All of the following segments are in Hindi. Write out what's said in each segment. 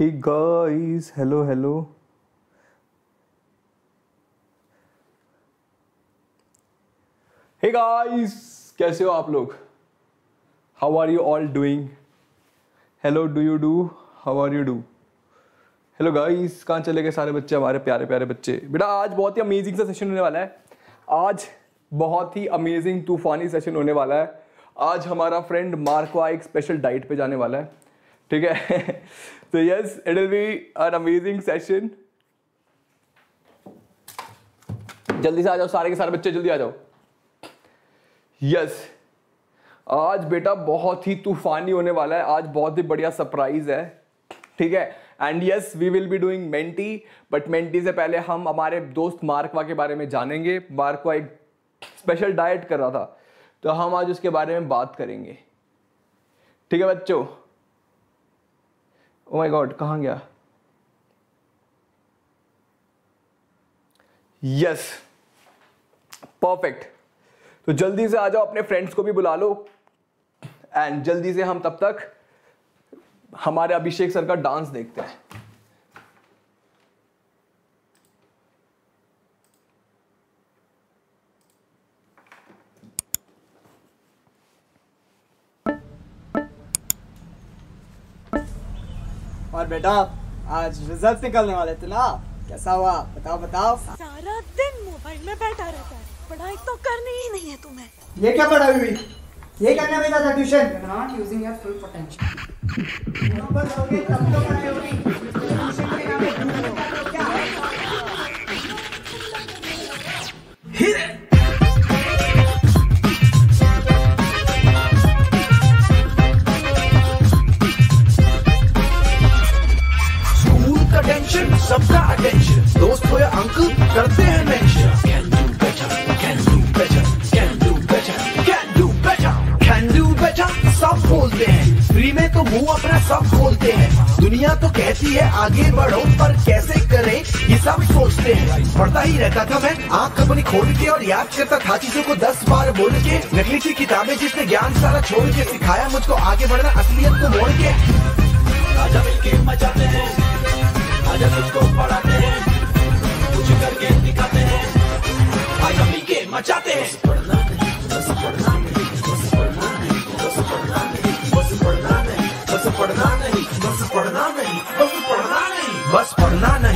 ही guys hello hello hey guys कैसे हो आप लोग how are you all doing hello do you do how are you do hello guys कहाँ चले गए सारे बच्चे हमारे प्यारे प्यारे बच्चे बेटा आज बहुत ही अमेजिंग सा सेशन होने वाला है आज बहुत ही अमेजिंग तूफानी सेशन होने वाला है आज हमारा फ्रेंड मार्को एक स्पेशल डाइट पे जाने वाला है ठीक है तो yes it will be an amazing session जल्दी से आ जाओ सारे के सारे बच्चे जल्दी आ जाओ यस yes. आज बेटा बहुत ही तूफानी होने वाला है आज बहुत ही बढ़िया सरप्राइज है ठीक है and yes we will be doing Menti but Menti से पहले हम हमारे दोस्त मार्कवा के बारे में जानेंगे मार्कवा एक स्पेशल डाइट कर रहा था तो हम आज उसके बारे में बात करेंगे ठीक है बच्चों ओ माय गॉड कहाँ गया यस परफेक्ट तो जल्दी से आ जाओ अपने फ्रेंड्स को भी बुला लो एंड जल्दी से हम तब तक हमारे अभिषेक सर का डांस देखते हैं बेटा आज रिजल्ट निकलने वाले थे ना कैसा हुआ बताओ बताओ सारा दिन मोबाइल में बैठा रहता है पढ़ाई तो करनी ही नहीं है तुम्हें ये क्या पढ़ाई हुई ये करने भेजा था tuition not using your full potential number दोगे तब तो पढ़ाई होगी आगे बढ़ो पर कैसे करें ये सब सोचते हैं पढ़ता ही रहता था मैं आँख अपनी खोल के और याद करता था चीजों को दस बार बोल के नकली सी किताबें जिसने ज्ञान सारा छोड़ के सिखाया मुझको आगे बढ़ना असलियत को मोड़ के पढ़ाते हैं पढ़ना नहीं बस पढ़ना नहीं बस पढ़ना नहीं बस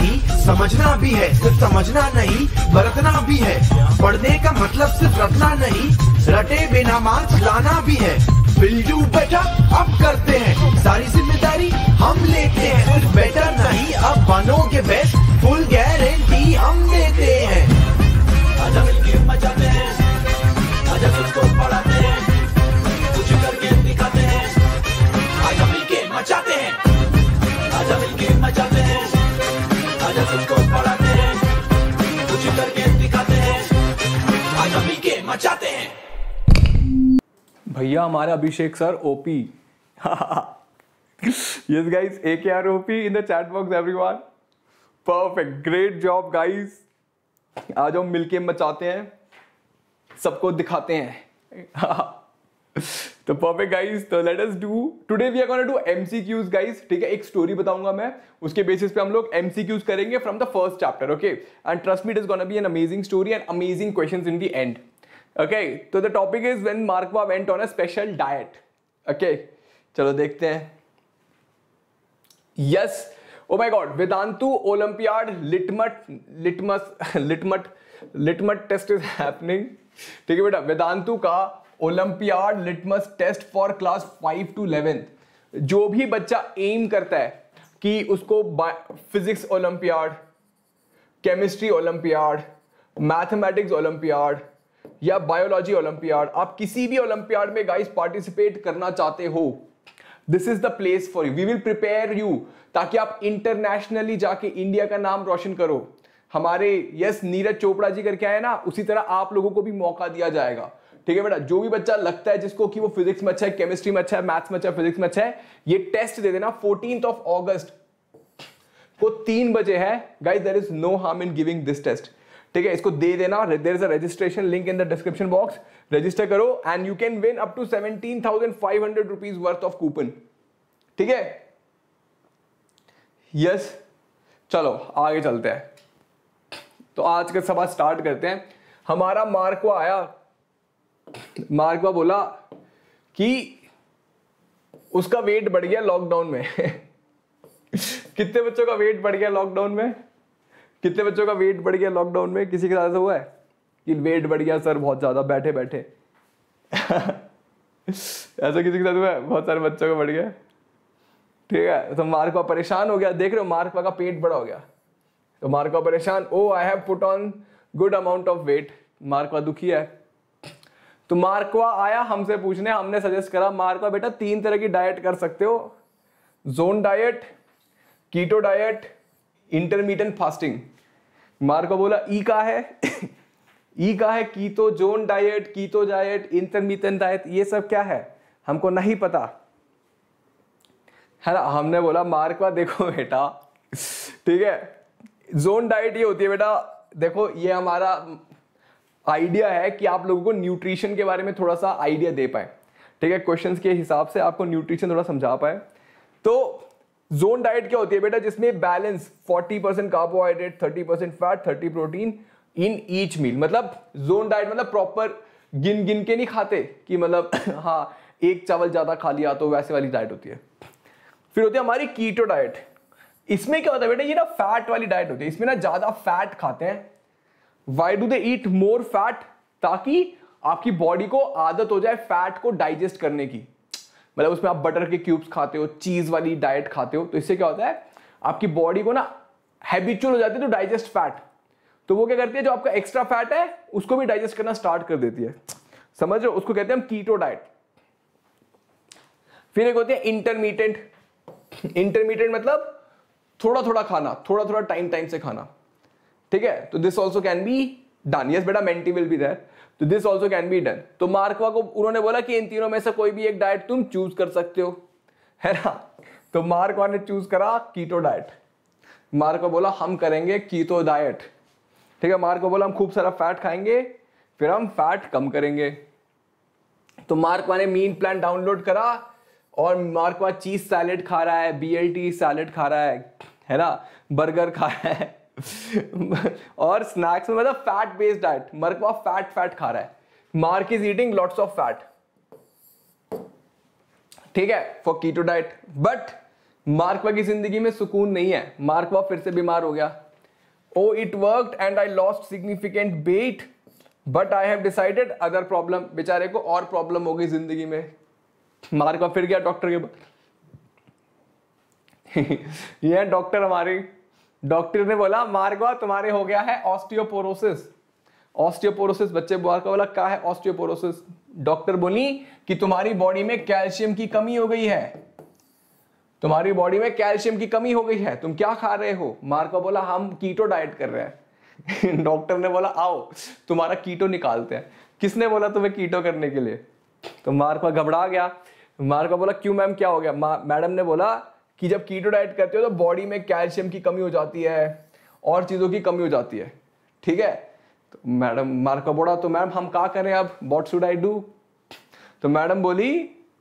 नहीं समझना भी है सिर्फ समझना नहीं बरतना भी है पढ़ने का मतलब सिर्फ रटना नहीं रटे बिना मार लाना भी है बिल्डू डू बेटर अब करते हैं सारी जिम्मेदारी हम लेते हैं सिर्फ बेटर नहीं अब बनोगे बेस्ट फुल गारंटी हम लेते हैं मचाते हैं तुझको पढ़ाते हैं कुछ करके दिखाते हैं आजादी के मचाते हैं भैया हमारे Abhishek sir OP yes guys akr op in the chat box everyone perfect great job आज हम मिलके मचाते हैं सबको दिखाते हैं तो परफेक्ट गाइस तो let us do today we are gonna do MCQs guys ठीक है एक स्टोरी बताऊंगा मैं उसके बेसिस पे हम लोग एमसीक्यूज करेंगे from the first chapter okay and trust me it is gonna be an amazing story and amazing questions in the end okay तो द टॉपिक इज व्हेन मार्कवा went on a special diet okay चलो देखते हैं yes oh my god Vedantu olympiad litmus litmus litmus litmus test is happening ठीक है बेटा वेदांतु का olympiad litmus test for class five to eleventh जो भी बच्चा एम करता है कि उसको physics olympiad chemistry olympiad mathematics olympiad या बायोलॉजी ओलंपियाड आप किसी भी ओलंपियाड में गाइस पार्टिसिपेट करना चाहते हो this is the place for you we will prepare you ताकि आप इंटरनेशनली जाके इंडिया का नाम रोशन करो हमारे यस नीरज चोपड़ा जी करके आए ना उसी तरह आप लोगों को भी मौका दिया जाएगा ठीक है बेटा जो भी बच्चा लगता है जिसको कि वो फिजिक्स में अच्छा है केमिस्ट्री में अच्छा है मैथ्स में अच्छा है फिजिक्स में अच्छा है ये टेस्ट दे देना फोर्टीन ऑफ ऑगस्ट को तीन बजे है guys there is no harm in giving this test ठीक है इसको दे देना there is a registration link in the description box register करो and you can win up to seventeen thousand five hundred rupees worth of coupon ठीक है यस चलो आगे चलते हैं तो आज का सभा स्टार्ट करते हैं हमारा मार्क को आया मार्कवा बोला कि उसका वेट बढ़ गया लॉकडाउन में कितने बच्चों का वेट बढ़ गया लॉकडाउन में कितने बच्चों का वेट बढ़ गया लॉकडाउन में किसी के साथ हुआ है कि वेट बढ़ गया सर बहुत ज़्यादा बैठे बैठे ऐसा किसी के साथ हुआ है बहुत सारे बच्चों का बढ़ गया ठीक है तो मार्कवा परेशान हो गया देख रहे हो मार्कवा का पेट बड़ा हो गया तो मार्कवा परेशान oh I have put on good amount of weight मार्कवा दुखी है तो मार्कवा आया हमसे पूछने हमने सजेस्ट करा मार्कवा बेटा तीन तरह की डाइट कर सकते हो zone diet keto diet intermittent fasting Marco बोला ई का है ई का है keto zone diet keto diet intermittent diet ये सब क्या है हमको नहीं पता है ना हमने बोला मार्कवा देखो बेटा ठीक है जोन डाइट ये होती है बेटा देखो ये हमारा आइडिया है कि आप लोगों को न्यूट्रिशन के बारे में थोड़ा सा आइडिया दे पाए ठीक है क्वेश्चंस के हिसाब से आपको न्यूट्रिशन थोड़ा समझा पाए तो जोन डाइट क्या होती है बेटा जिसमें balance 40 percent carbohydrate 30 percent fat 30 protein in each meal मतलब जोन डाइट मतलब प्रॉपर गिन गिन के नहीं खाते कि मतलब हाँ एक चावल ज़्यादा खा लिया तो वैसे वाली डाइट होती है फिर होती है हमारी कीटो डाइट इसमें क्या होता है बेटा ये ना फैट वाली डाइट होती है इसमें ना ज़्यादा फैट खाते हैं why do they eat more fat ताकि आपकी बॉडी को आदत हो जाए फैट को डाइजेस्ट करने की मतलब उसमें आप बटर के क्यूब्स खाते हो चीज वाली डाइट खाते हो तो इससे क्या होता है आपकी बॉडी को ना हैबिचुअल हो जाती है तो डाइजेस्ट फैट तो वो क्या करती है जो आपका एक्स्ट्रा फैट है उसको भी डाइजेस्ट करना स्टार्ट कर देती है समझ रहे हो उसको कहते हैं हम कीटो डाइट फिर एक होती है इंटरमीडिएट इंटरमीडिएट मतलब थोड़ा थोड़ा खाना थोड़ा थोड़ा टाइम टाइम से खाना ठीक है तो this also can be done yes बेटा मेंटी विल बी देर तो this also can be done तो मार्कवा को उन्होंने बोला कि इन तीनों में से कोई भी एक डाइट तुम चूज कर सकते हो है ना तो मार्कवा ने चूज करा कीटो डाइट मार्को बोला हम करेंगे कीटो डाइट ठीक है मार्को बोला हम खूब सारा फैट खाएंगे फिर हम फैट कम करेंगे तो मार्कवा ने मीन प्लान डाउनलोड करा और मार्कवा चीज सैलेड खा रहा है बी एल टी सैलेड खा रहा है है ना बर्गर खा रहा है और स्नैक्स में मतलब फैट बेस्ड डाइट मरकवा फैट फैट खा रहा है Mark is eating lots of fat ठीक है फॉर कीटो डाइट बट मार्कवा की जिंदगी में सुकून नहीं है मार्कवा फिर से बीमार हो गया oh it work and I lost significant weight but I have decided other problem बेचारे को और प्रॉब्लम हो गई जिंदगी में मार्कवा फिर गया डॉक्टर के पास ये डॉक्टर हमारी डॉक्टर ने बोला मार्गवा तुम्हारे हो गया है ऑस्टियोपोरोसिस ऑस्टियोपोरोसिस बच्चे बुआ का बोला क्या है ऑस्टियोपोरोसिस डॉक्टर बोली कि तुम्हारी बॉडी में कैल्शियम की कमी हो गई है तुम्हारी बॉडी में कैल्शियम की कमी हो गई है तुम क्या खा रहे हो मार्को बोला हम कीटो डाइट कर रहे हैं डॉक्टर ने बोला आओ तुम्हारा कीटो निकालते हैं किसने बोला तुम्हें कीटो करने के लिए तो मार्को घबरा गया मार्को बोला क्यों मैम क्या हो गया मैडम ने बोला कि जब कीटो डाइट करते हो तो बॉडी में कैल्शियम की कमी हो जाती है और चीज़ों की कमी हो जाती है ठीक है तो मैडम मार्का बोला तो मैम हम क्या करें अब वॉट शुड आई डू तो मैडम बोली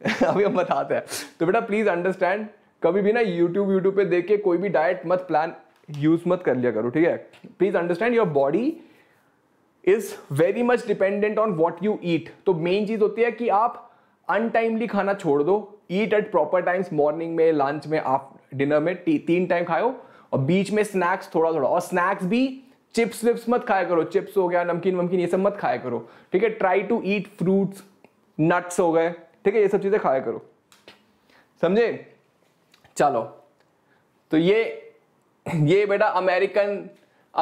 अभी हम बताते हैं तो बेटा प्लीज़ अंडरस्टैंड कभी भी ना यूट्यूब यूट्यूब पे देख के कोई भी डाइट मत प्लान यूज़ मत कर लिया करो ठीक है please understand your body is very much dependent on what you eat तो मेन चीज़ होती है कि आप अनटाइमली खाना छोड़ दो eat at proper times morning में लंच में आप डिनर में ती, तीन टाइम खाओ और बीच में स्नैक्स थोड़ा थोड़ा और स्नैक्स भी चिप्स विप्स मत खाया करो चिप्स हो गया नमकीन वमकीन ये सब मत खाया करो ठीक है try to eat fruits nuts हो गए ठीक है ये सब चीज़ें खाया करो समझे चलो तो ये ये बेटा अमेरिकन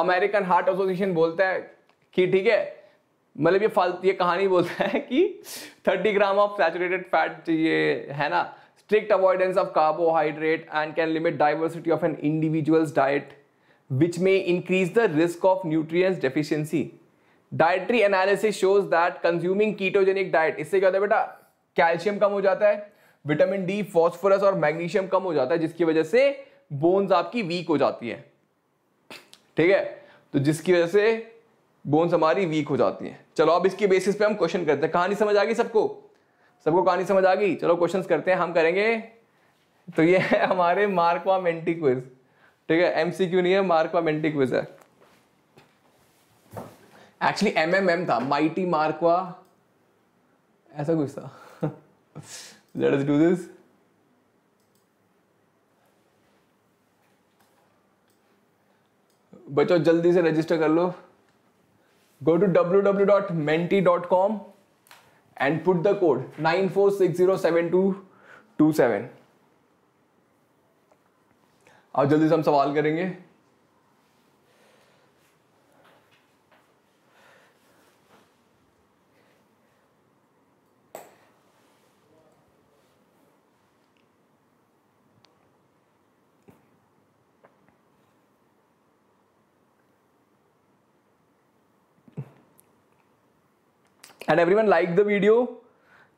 अमेरिकन हार्ट एसोसिएशन बोलता है कि ठीक है मतलब ये फालतू ये कहानी बोलता है कि thirty gram of saturated fat चाहिए है ना strict avoidance of carbohydrate and can limit diversity of an individuals diet which में increase the risk of nutrients deficiency dietary analysis shows that consuming ketogenic diet इससे क्या होता है बेटा कैल्शियम कम हो जाता है विटामिन डी फॉस्फोरस और मैग्नीशियम कम हो जाता है जिसकी वजह से बोन्स आपकी वीक हो जाती है ठीक है तो जिसकी वजह से बोन्स हमारी वीक हो जाती हैं चलो अब इसकी बेसिस पे हम क्वेश्चन करते हैं कहानी समझ आ गई सबको सबको कहानी समझ आ गई चलो क्वेश्चंस करते हैं हम करेंगे तो ये है हमारे मार्कवा मेंटी क्विज ठीक है एम सी क्यू नहीं है मार्कवा मेंटी क्विज है एक्चुअली एम एम एम था माइटी मार्कवा ऐसा कुछ था लेट अस डू दिस बच्चों जल्दी से रजिस्टर कर लो go to www.menti.com and put the code 9460727 अब जल्दी से हम सवाल करेंगे and one like the video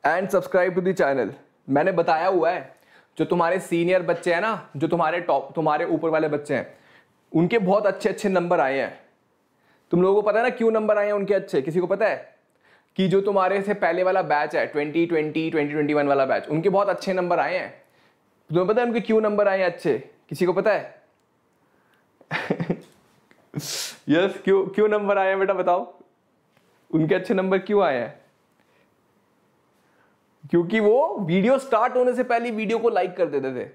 and subscribe to the channel मैंने बताया हुआ है जो तुम्हारे सीनियर बच्चे हैं ना जो तुम्हारे टॉप तुम्हारे ऊपर वाले बच्चे हैं उनके बहुत अच्छे अच्छे नंबर आए हैं तुम लोगों को पता है ना क्यों नंबर आए हैं उनके अच्छे किसी को पता है कि जो तुम्हारे से पहले वाला बैच है twenty twenty twenty twenty one वाला बैच उनके बहुत अच्छे नंबर आए हैं तुम्हें पता है उनके क्यों नंबर आए हैं अच्छे किसी को पता है यस yes, क्यों क्यों नंबर आए हैं बेटा बताओ उनके अच्छे नंबर क्यों आए हैं क्योंकि वो वीडियो स्टार्ट होने से पहले वीडियो को लाइक कर देते थे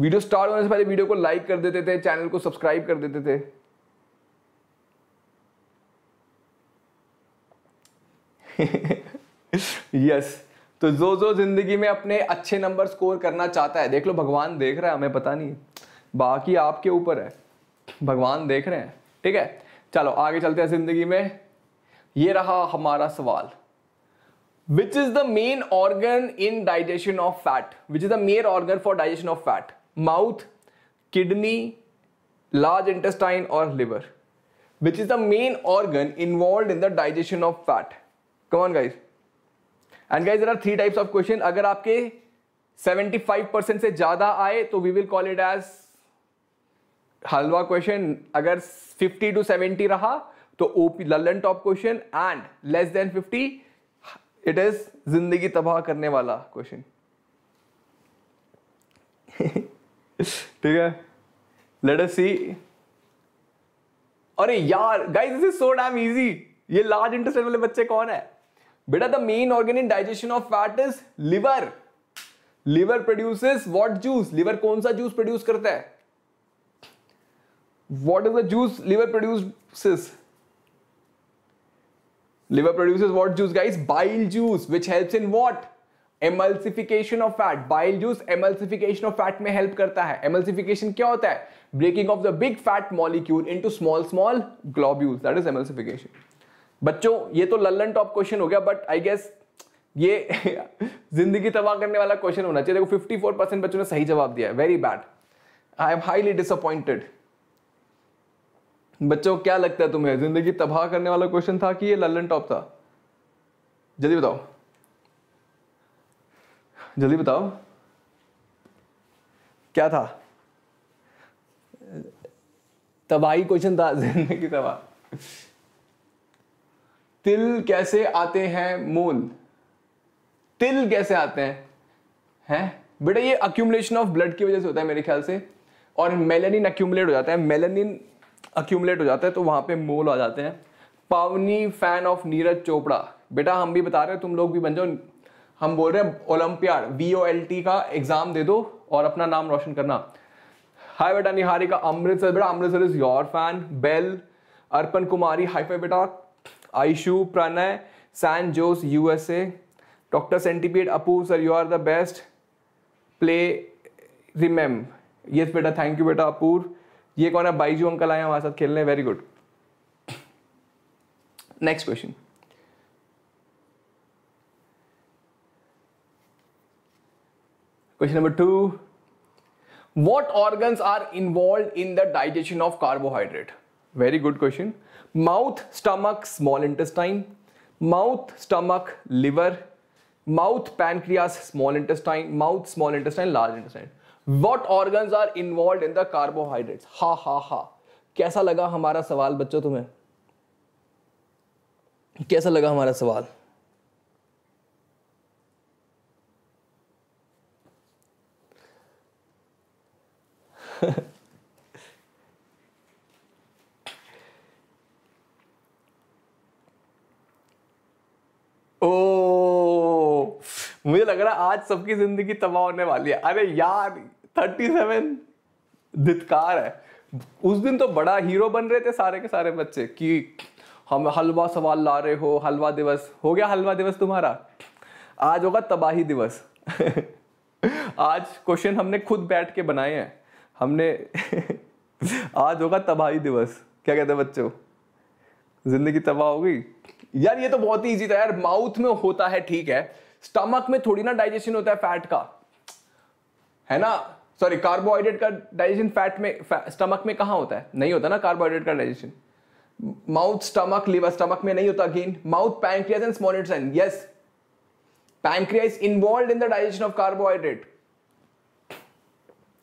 वीडियो स्टार्ट होने से पहले वीडियो को लाइक कर देते थे चैनल को सब्सक्राइब कर देते थे यस yes. तो जो जो जिंदगी में अपने अच्छे नंबर स्कोर करना चाहता है देख लो भगवान देख रहा है हमें पता नहीं बाकी आपके ऊपर है भगवान देख रहे हैं ठीक है चलो आगे चलते हैं जिंदगी में ये रहा हमारा सवाल which is the main organ in digestion of fat which is the main organ for digestion of fat mouth kidney large intestine और liver which is the main organ involve in the digestion of fat come on guys and guys are three types of question अगर आपके agar परसेंट 75% से ज़्यादा आए तो we will call it as halwa question अगर 50 टू 70 रहा तो OP Lallan top question and less than fifty it is जिंदगी तबाह करने वाला क्वेश्चन ठीक है लेट अस सी अरे यार guys this is so damn easy ये लार्ज इंटरसेल वाले बच्चे कौन है बेटा the main organ in digestion of fat is liver liver produces what juice liver कौन सा जूस प्रोड्यूस करता है what is the juice liver produces Liver produces what juice guys? Bile juice which helps in what? Emulsification of fat bile juice emulsification of fat में हेल्प करता है एमल्सिफिकेशन क्या होता है breaking of the big fat molecule into small small globules that is emulsification बच्चों ye to तो लल्लन टॉप क्वेश्चन हो गया but i guess ये जिंदगी तबाह करने वाला क्वेश्चन होना चाहिए देखो 54 परसेंट बच्चों ने सही जवाब दिया है very bad I am highly disappointed बच्चों क्या लगता है तुम्हें जिंदगी तबाह करने वाला क्वेश्चन था कि ये लल्लन टॉप था जल्दी बताओ जल्दी बताओ क्या था तबाही क्वेश्चन था जिंदगी तबाह तिल कैसे आते हैं मूल तिल कैसे आते हैं हैं बेटा ये अक्यूमुलेशन ऑफ ब्लड की वजह से होता है मेरे ख्याल से और मेलेनिन अक्यूमुलेट हो जाता है मेलेनिन अक्यूमलेट हो जाता है तो वहाँ पे मोल आ जाते हैं पावनी फैन ऑफ नीरज चोपड़ा बेटा हम भी बता रहे हैं तुम लोग भी बन जाओ हम बोल रहे हैं olympiad V O L T का एग्जाम दे दो और अपना नाम रोशन करना हाय बेटा निहारिका अमृतसर बेटा अमृतसर इज योर फैन बेल अर्पण कुमारी हाई फाई बेटा Ayshu Pranay San Jose USA doctor centipede Apu sir you are the best play remember yes बेटा थैंक यू बेटा अपूर ये कौन है बाईजू अंकल आए हमारे साथ खेलने very good next question question number two what organs are involve in the digestion of carbohydrate very good question mouth stomach small intestine mouth stomach liver mouth pancreas small intestine mouth small intestine large intestine what organ are involve in the carbohydrates ha ha हा कैसा लगा हमारा सवाल बच्चों तुम्हें कैसा लगा हमारा सवाल ओ मुझे लग रहा है आज सबकी जिंदगी तबाह होने वाली है अरे यार थर्टी सेवन धितकार है उस दिन तो बड़ा हीरो बन रहे थे सारे के सारे बच्चे कि हम हलवा सवाल ला रहे हो हलवा दिवस हो गया हलवा दिवस तुम्हारा आज होगा तबाही दिवस आज क्वेश्चन हमने खुद बैठ के बनाए हैं हमने आज होगा तबाही दिवस क्या कहते हैं बच्चों जिंदगी तबाह हो गई यार ये तो बहुत ही ईजी था यार माउथ में होता है ठीक है स्टमक में थोड़ी ना डाइजेशन होता है फैट का है ना सॉरी कार्बोहाइड्रेट का डाइजेशन फैट में स्टमक में कहाँ होता है नहीं होता ना कार्बोहाइड्रेट का digestion mouth stomach liver stomach में नहीं होता again mouth pancreas and small intestine yes pancreas is involve in the digestion of carbohydrate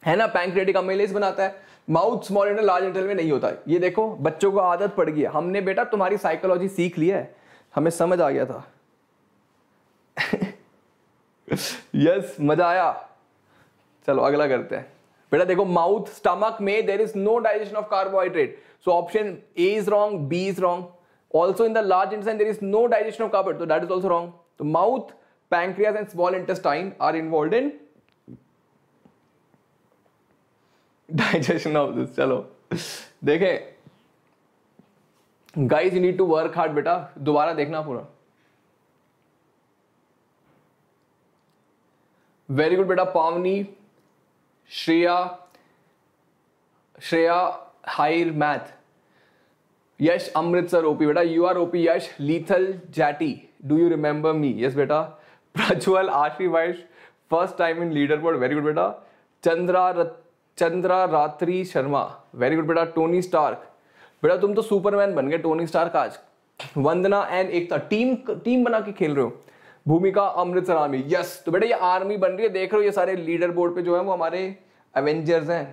है ना पैंक्रियाटिक अमेलेज बनाता है mouth small intestine large intestine में नहीं होता ये देखो बच्चों को आदत पड़ गई है हमने बेटा तुम्हारी साइकोलॉजी सीख लिया है हमें समझ आ गया था यस yes, मजा आया चलो अगला करते हैं बेटा देखो माउथ स्टमक में there is no digestion of carbohydrate so option A is wrong B is wrong also in the large intestine there is no digestion of carbohydrate that is also wrong तो mouth pancreas and small intestine are involve in digestion of this चलो देखे guys you need to work hard बेटा दोबारा देखना पूरा वेरी गुड बेटा Pavni Shreya Shreya higher math Yash Amritsar OP बेटा you are OP Yash lethal जैटी do you remember me yes बेटा प्रज्वल आशी वाइश first time in leader board very good बेटा चंद्रा चंद्रा रात्रि शर्मा वेरी गुड बेटा टोनी स्टार्क बेटा तुम तो सुपरमैन बन गए टोनी स्टार्क आज Vandana and Ekta team team बना के खेल रहे हो भूमिका अमृतसर आर्मी यस तो बेटा ये आर्मी बन रही है देख रहे हो ये सारे लीडर बोर्ड पे जो है वो हमारे एवेंजर्स हैं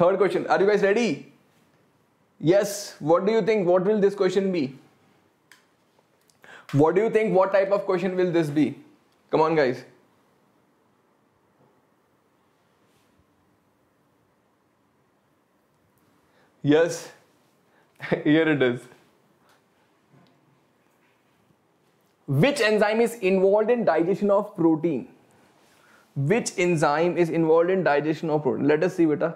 third question are you guys ready yes what do you think what will this question be what do you think what type of question will this be come on guys yes here it is which enzyme is involved in digestion of protein which enzyme is involved in digestion of protein let us see beta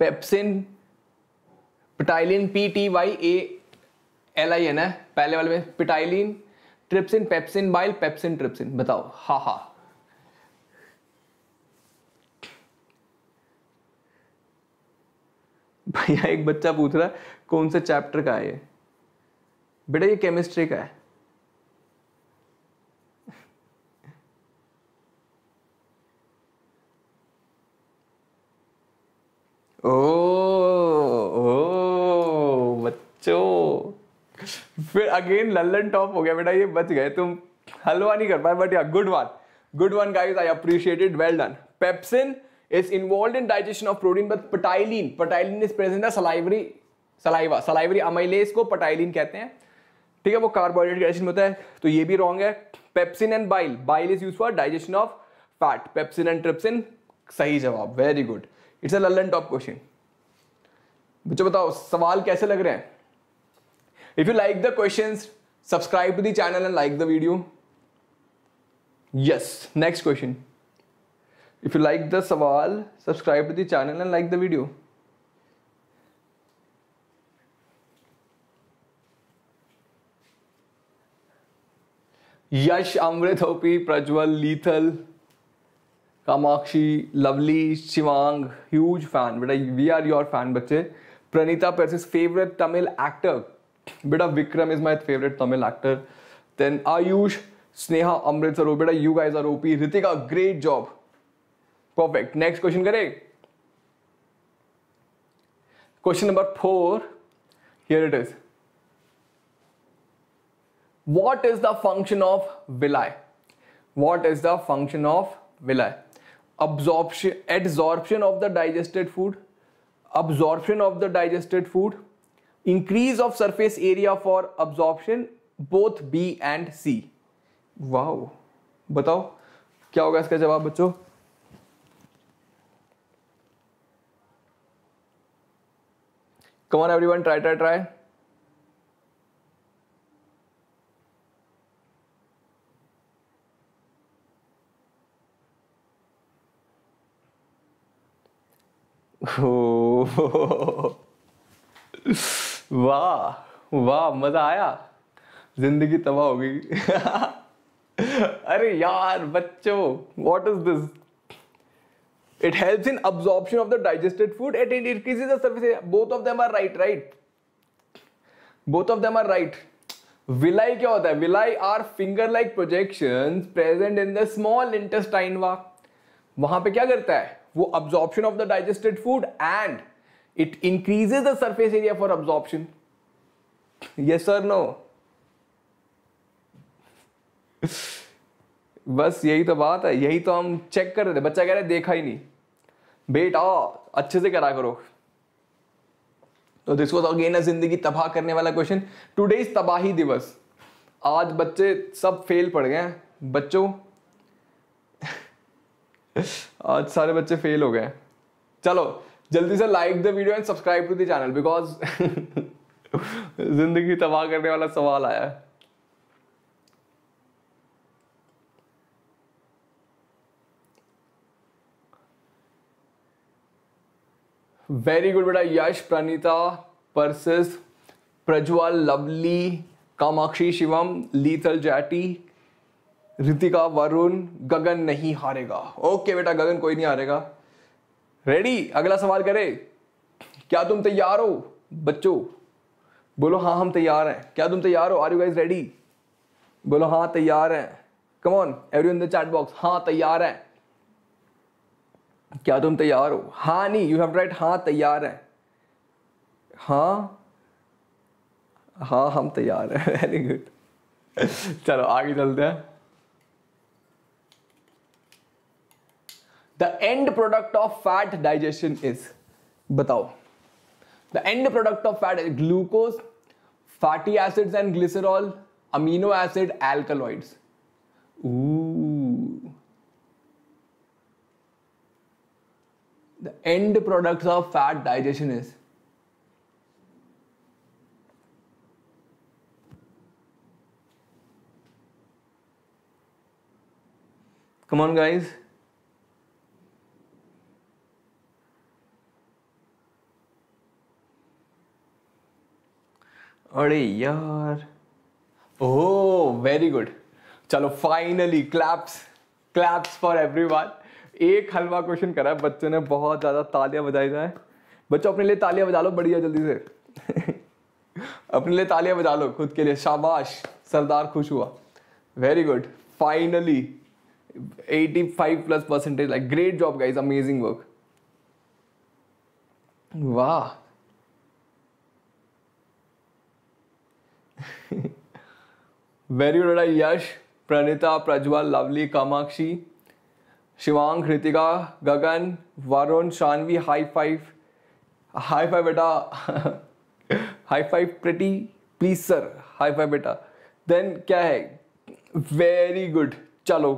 pepsin ptyalin p t y a l i n है पहले वाले में पिटाइलिन trypsin pepsin bile pepsin trypsin बताओ हा हा भैया एक बच्चा पूछ रहा है कौन से चैप्टर का है बेटा ये केमिस्ट्री का है ओ फिर अगेन लल्लन टॉप हो गया बेटा ये बच गए तुम हलवा नहीं कर पाए but yeah good one good one guys I appreciated well done pepsin is involve in digestion of protein but ptyalin ptyalin is present salivary saliva salivary amylase को पटाइलिन कहते हैं ठीक है वो कार्बोहाइड्रेट डाइजेशन में होता है तो ये भी रॉन्ग है pepsin and bile bile is use for digestion of fat pepsin and trypsin सही जवाब very good it's a Lallan top question बच्चों बताओ सवाल कैसे लग रहे हैं if you like the question subscribe to channel and like the video yes next question if you like the सवाल subscribe to channel and like the video Yash Amrit OP Prajwal lethal Kamakshi Lovely Shivang huge fan बेटा वी आर योर फैन बच्चे प्रणीता पेरसिस फेवरेट तमिल एक्टर बेटा Vikram is my favourite Tamil actor then Ayush Sneha Amrit Saro बेटा you guys are OP Ritika great job perfect next question करें question number four here it is what is the function of villi what is the function of villi absorption of the digested food absorption of the digested food increase of surface area for absorption both B and C वाह बताओ क्या होगा इसका जवाब बच्चों come on every one try try try वाह वाह मजा आया जिंदगी तबाह हो गई अरे यार बच्चों what is this it helps in absorption of the digested food at it is the surface both of them are right right both of them are right villi क्या होता है villi are finger like projection present in the small intestine वा वहां पे क्या करता है वो absorption of the digested food and it increases the surface area for absorption ये सर नो बस यही तो बात है यही तो हम चेक कर रहे थे बच्चा कह रहे देखा ही नहीं बेटा अच्छे से करा करो तो दिस वॉज अगेन अ जिंदगी तबाह करने वाला क्वेश्चन टुडे इज तबाही दिवस आज बच्चे सब फेल पड़ गए हैं बच्चों आज सारे बच्चे फेल हो गए चलो जल्दी से like the video and subscribe to the channel because जिंदगी तबाह करने वाला सवाल आया है वेरी गुड बेटा यश प्रणीता परसिस प्रज्वल लवली कामाक्षी शिवम लीथल जैटी रितिका वरुण गगन नहीं हारेगा ओके बेटा गगन कोई नहीं हारेगा रेडी अगला सवाल करे क्या तुम तैयार हो बच्चों बोलो हाँ हम तैयार हैं क्या तुम तैयार हो आर यू गाइज रेडी बोलो हाँ तैयार हैं come on every in the chat box हाँ तैयार हैं क्या तुम तैयार हो हाँ नहीं यू हैव राइट हाँ तैयार हैं हाँ हाँ हम तैयार हैं वेरी गुड चलो आगे चलते हैं the end product of fat digestion is बताओ the end product of fat glucose fatty acids and glycerol amino acid alkaloids the end product of fat digestion is come on guys अरे यार ओ वेरी गुड चलो finally claps claps for everyone एक हलवा क्वेश्चन करा है बच्चों ने बहुत ज़्यादा तालियां बजाई जाए बच्चों अपने लिए तालियां बजा लो बढ़िया जल्दी से अपने लिए तालियां बजा लो खुद के लिए शाबाश सरदार खुश हुआ very good finally 85 plus percentage like great job guys amazing work वाह वेरी वेरीडा Yash Pranita Prajwal Lovely Kamakshi Shivang Kritika Gagan Varun Shanvi high five high five बेटा high five pretty please sir high five बेटा देन क्या है वेरी गुड चलो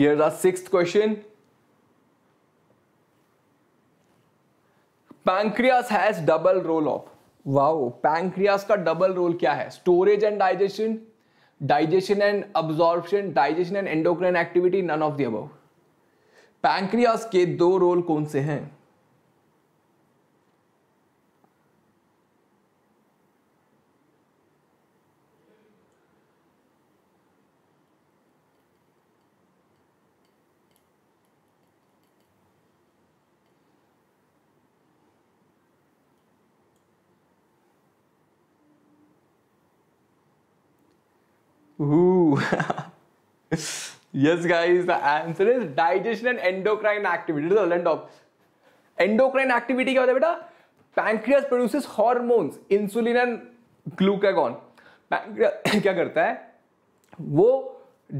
ये six question pancreas has double role of wow pancreas का डबल रोल क्या है storage and digestion digestion and absorption digestion and endocrine activity none of the above pancreas के दो रोल कौन से हैं Yes, guys, the answer is digestion and endocrine activity. This is the end of endocrine activity क्या होता है बेटा pancreas produces hormones insulin and glucagon pancreas क्या करता है वो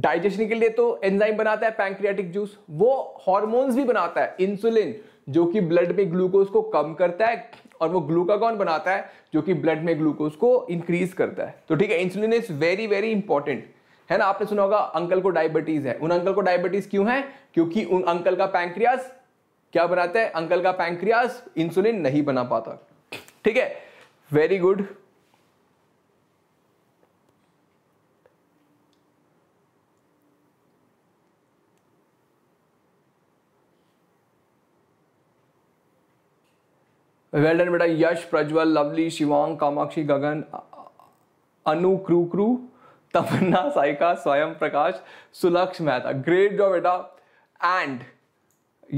डाइजेशन के लिए तो एंजाइम बनाता है पैंक्रियाटिक जूस वो हॉर्मोन्स भी बनाता है इंसुलिन जो कि ब्लड में ग्लूकोज को कम करता है और वो ग्लूकागॉन बनाता है जो कि ब्लड में ग्लूकोज को इंक्रीज करता है तो ठीक है insulin is very very important है ना आपने सुना होगा अंकल को डायबिटीज है उन अंकल को डायबिटीज क्यों है क्योंकि उन अंकल का पैंक्रियास क्या बनाते हैं अंकल का पैंक्रियास इंसुलिन नहीं बना पाता ठीक है वेरी गुड वेल डन बेटा यश प्रज्वल लवली शिवांग कामाक्षी गगन अनु क्रू क्रू तमन्ना साइका स्वयं प्रकाश सुलक्ष मेहता ग्रेट जॉब बेटा एंड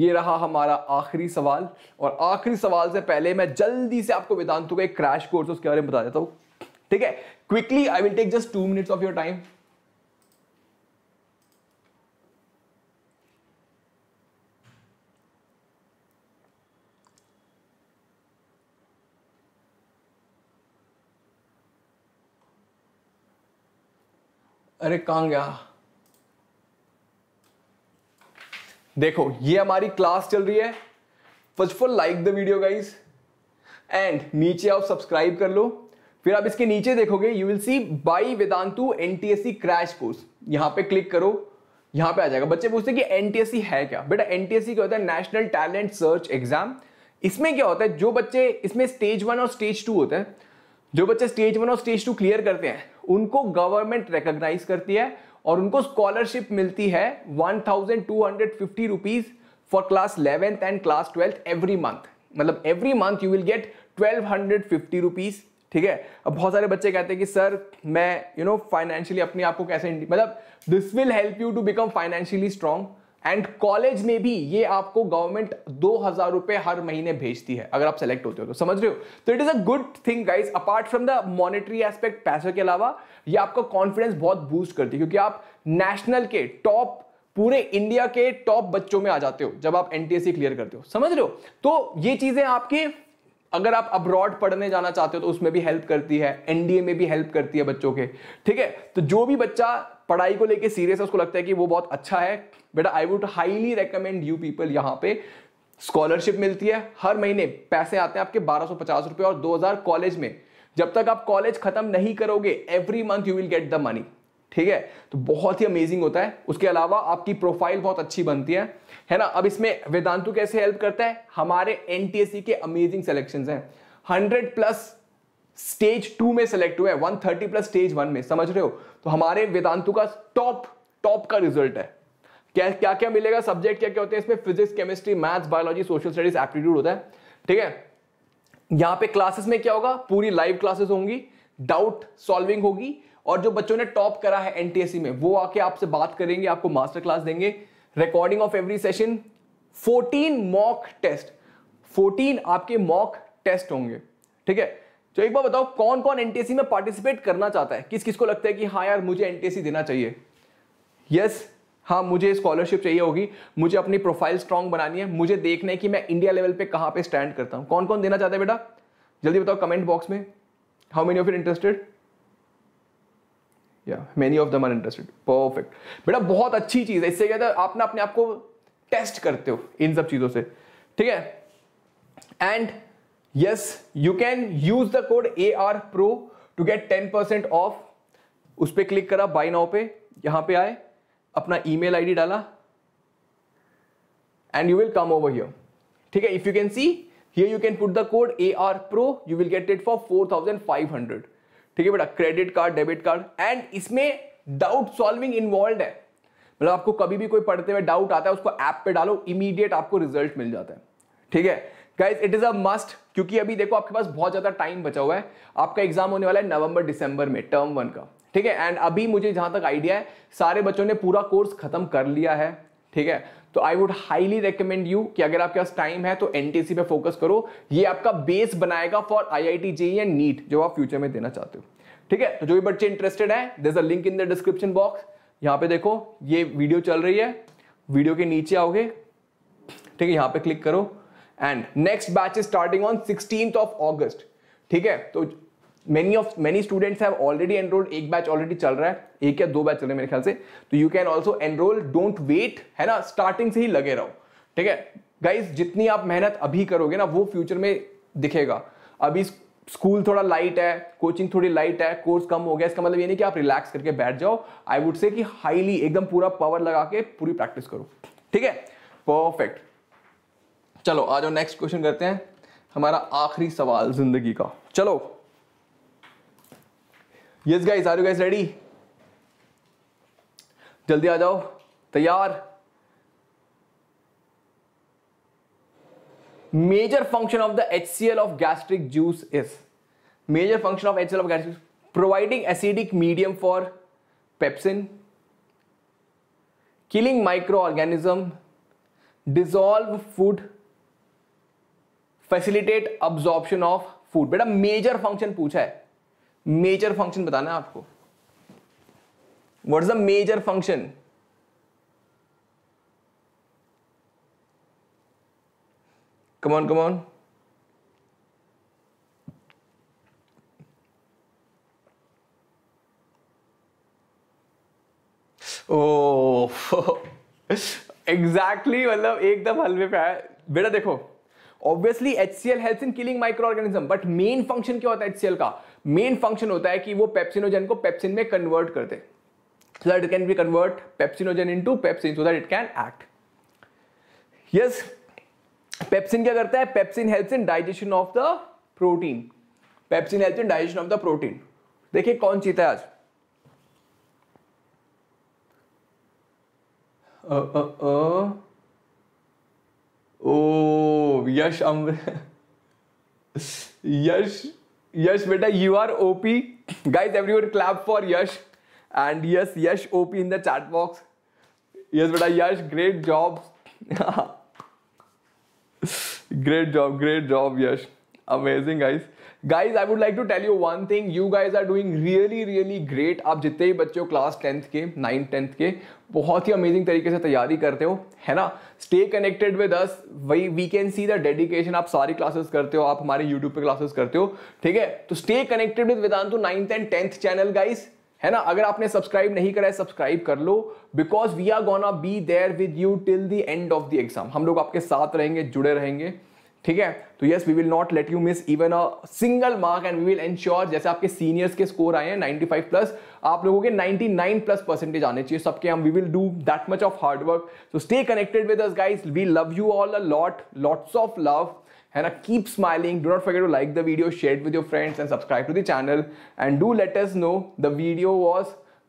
ये रहा हमारा आखिरी सवाल और आखिरी सवाल से पहले मैं जल्दी से आपको वेदांतु का एक क्रैश कोर्स उसके बारे में बता देता हूँ ठीक है quickly I will take just two minutes of your time अरे कहाँ गया देखो ये हमारी क्लास चल रही है first of all like the video guys and नीचे आप सब्सक्राइब कर लो फिर आप इसके नीचे देखोगे you will see by Vedantu C crash course यहाँ पे क्लिक करो यहाँ पे आ जाएगा बच्चे पूछते हैं कि सी है क्या बेटा सी क्या होता है नेशनल टैलेंट सर्च एग्जाम इसमें क्या होता है जो बच्चे इसमें स्टेज वन और स्टेज टू होता है जो बच्चे स्टेज वन और स्टेज टू क्लियर करते हैं उनको गवर्नमेंट रिकग्नाइज करती है और उनको स्कॉलरशिप मिलती है one thousand two hundred fifty rupees for class eleventh and class twelfth every month मतलब every month you will get twelve hundred fifty rupees ठीक है अब बहुत सारे बच्चे कहते हैं कि सर मैं यू नो फाइनेंशियली अपने आप को कैसे मतलब this will help you to become financially strong and college में भी ये आपको गवर्नमेंट दो हजार रुपए हर महीने भेजती है अगर आप सेलेक्ट होते हो तो समझ रहे हो तो it is a good thing guys apart from the monetary aspect पैसों के अलावा ये आपका कॉन्फिडेंस बहुत बूस्ट करती है क्योंकि आप नेशनल के टॉप पूरे इंडिया के टॉप बच्चों में आ जाते हो जब आप एनटीएससी क्लियर करते हो समझ रहे हो तो ये चीजें आपके अगर आप अब्रॉड पढ़ने जाना चाहते हो तो उसमें भी हेल्प करती है एनडीए में भी हेल्प करती है बच्चों के ठीक है तो जो भी बच्चा पढ़ाई को लेके सीरियस है उसको लगता है कि वो बहुत अच्छा है बेटा I would highly recommend you people यहाँ पे स्कॉलरशिप मिलती है हर महीने पैसे आते हैं आपके बारह रुपए और 2000 कॉलेज में जब तक आप कॉलेज खत्म नहीं करोगे every month you will get the money ठीक है तो बहुत ही अमेजिंग होता है उसके अलावा आपकी प्रोफाइल बहुत अच्छी बनती है है ना अब इसमें वेदांतु कैसे हेल्प करता है हमारे एन के अमेजिंग सेलेक्शन हैं हंड्रेड प्लस स्टेज टू में सेलेक्ट हुए 130 प्लस स्टेज वन में समझ रहे हो तो हमारे वेदांतु का टॉप टॉप का रिजल्ट है क्या क्या क्या मिलेगा सब्जेक्ट क्या क्या होते हैं इसमें physics chemistry maths biology social studies aptitude होता है ठीक है यहाँ पे क्लासेस में क्या होगा पूरी लाइव क्लासेस होंगी डाउट सॉल्विंग होगी और जो बच्चों ने टॉप करा है एनटीएससी में वो आके आपसे बात करेंगे आपको मास्टर क्लास देंगे recording of every session 14 mock test 14 आपके मॉक टेस्ट होंगे ठीक है तो एक बार बताओ कौन कौन एनटीएसी में पार्टिसिपेट करना चाहता है किस किस को लगता है कि हाँ यार मुझे एन देना चाहिए यस yes, हाँ मुझे स्कॉलरशिप चाहिए होगी मुझे अपनी प्रोफाइल स्ट्रांग बनानी है मुझे देखना है कि मैं इंडिया लेवल पे कहाँ पे स्टैंड करता हूँ कौन कौन देना चाहता है बेटा जल्दी बताओ कमेंट बॉक्स में how many of you interested या many of them are interested perfect बेटा बहुत अच्छी चीज़ है इससे क्या था आप ना अपने आप को टेस्ट करते हो इन सब चीज़ों से ठीक है and can use the code A R pro to get ten percent off उस पर क्लिक करा बाई नाउ पे यहां पे आए अपना ईमेल आईडी डाला and you will come over here ठीक है if you can see here you can put the code A R pro you will get it for four thousand five hundred ठीक है बेटा credit card debit card and इसमें डाउट सॉल्विंग इन्वॉल्व है मतलब आपको कभी भी कोई पढ़ते हुए डाउट आता है उसको ऐप पे डालो इमीडिएट आपको रिजल्ट मिल जाता है ठीक है guys it is a must क्योंकि अभी देखो आपके पास बहुत ज्यादा टाइम बचा हुआ है आपका एग्जाम होने वाला है नवंबर दिसंबर में टर्म वन का ठीक है एंड अभी मुझे जहां तक आइडिया है सारे बच्चों ने पूरा कोर्स खत्म कर लिया है ठीक है तो I would highly recommend you कि अगर आपके पास टाइम है तो एनटीसी पे फोकस करो ये आपका बेस बनाएगा for IIT JEE and NEET जो आप फ्यूचर में देना चाहते हो ठीक है तो जो भी बच्चे इंटरेस्टेड है this a link in the description box यहां पे देखो ये वीडियो चल रही है वीडियो के नीचे आओगे ठीक है यहां पे क्लिक करो and next batch is starting on sixteen of August ठीक है तो many of many students have already enrolled एक बैच ऑलरेडी चल रहा है एक या दो बैच चल रहे हैं मेरे ख्याल से तो you can also enroll don't wait है ना स्टार्टिंग से ही लगे रहो ठीक है गाइज जितनी आप मेहनत अभी करोगे ना वो फ्यूचर में दिखेगा अभी स्कूल थोड़ा लाइट है कोचिंग थोड़ी लाइट है कोर्स कम हो गया इसका मतलब ये नहीं कि आप रिलैक्स करके बैठ जाओ आई वुड से कि हाईली एकदम पूरा पावर लगा के पूरी प्रैक्टिस करो ठीक है परफेक्ट चलो आ जाओ नेक्स्ट क्वेश्चन करते हैं हमारा आखिरी सवाल जिंदगी का चलो yes guys are you guys ready जल्दी आ जाओ तैयार major function of the H C L of gastric juice is major function of H C L of gastric providing acidic medium for pepsin killing micro organism dissolve food facilitate absorption of food बेटा मेजर फंक्शन पूछा है मेजर फंक्शन बताना है आपको what is the major function come on oh exactly मतलब एकदम हलवे पे आया बेटा देखो ऑब्वियसली एच सी एल हेल्थ in killing micro organism but main function क्या होता है एच सी एल का मेन फंक्शन होता है कि वो पेप्सिनोजन को पेप्सिन में कन्वर्ट कर दे so that it can be convert pepsinogen into pepsin so that it can act yes pepsin क्या करता है pepsin health in digestion of the protein pepsin health in digestion of the protein देखिए कौन जीता है आज uh, uh, uh. oh yash amr yash yash beta you are op guys everyone clap for yash and yes yash op in the chat box yes beta yash great job great job great job yash amazing guys guys I would like to tell you one thing you guys are doing really really great आप जितने भी बच्चे हो क्लास टेंथ के नाइन्थ टेंथ के बहुत ही अमेजिंग तरीके से तैयारी करते हो है ना स्टे कनेक्टेड विद अस वही we can see the dedication आप सारी क्लासेस करते हो आप हमारे यूट्यूब पे क्लासेस करते हो ठीक है तो stay connected with Vedantu ninth and tenth channel guys है ना अगर आपने सब्सक्राइब नहीं करा है सब्सक्राइब कर लो because we are gonna be there with you till the end of the exam हम लोग आपके साथ रहेंगे जुड़े रहेंगे ठीक है तो yes we will not let you miss even a single mark and we will ensure जैसे आपके सीनियर्स के स्कोर आए हैं 95 प्लस आप लोगों के 99 प्लस परसेंटेज आने चाहिए सबके हम we will do that much of hard work so stay connected with us guys we love you all a lot lots of love है ना keep smiling do not forget to like the video share with your friends and subscribe to the channel and do let us know the video was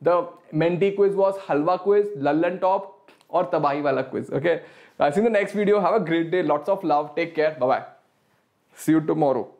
the Menti quiz was halwa quiz Lallantop और तबाही वाला quiz okay okay? I'll see you in the next video. Have a great day. Lots of love. Take care. Bye bye. See you tomorrow.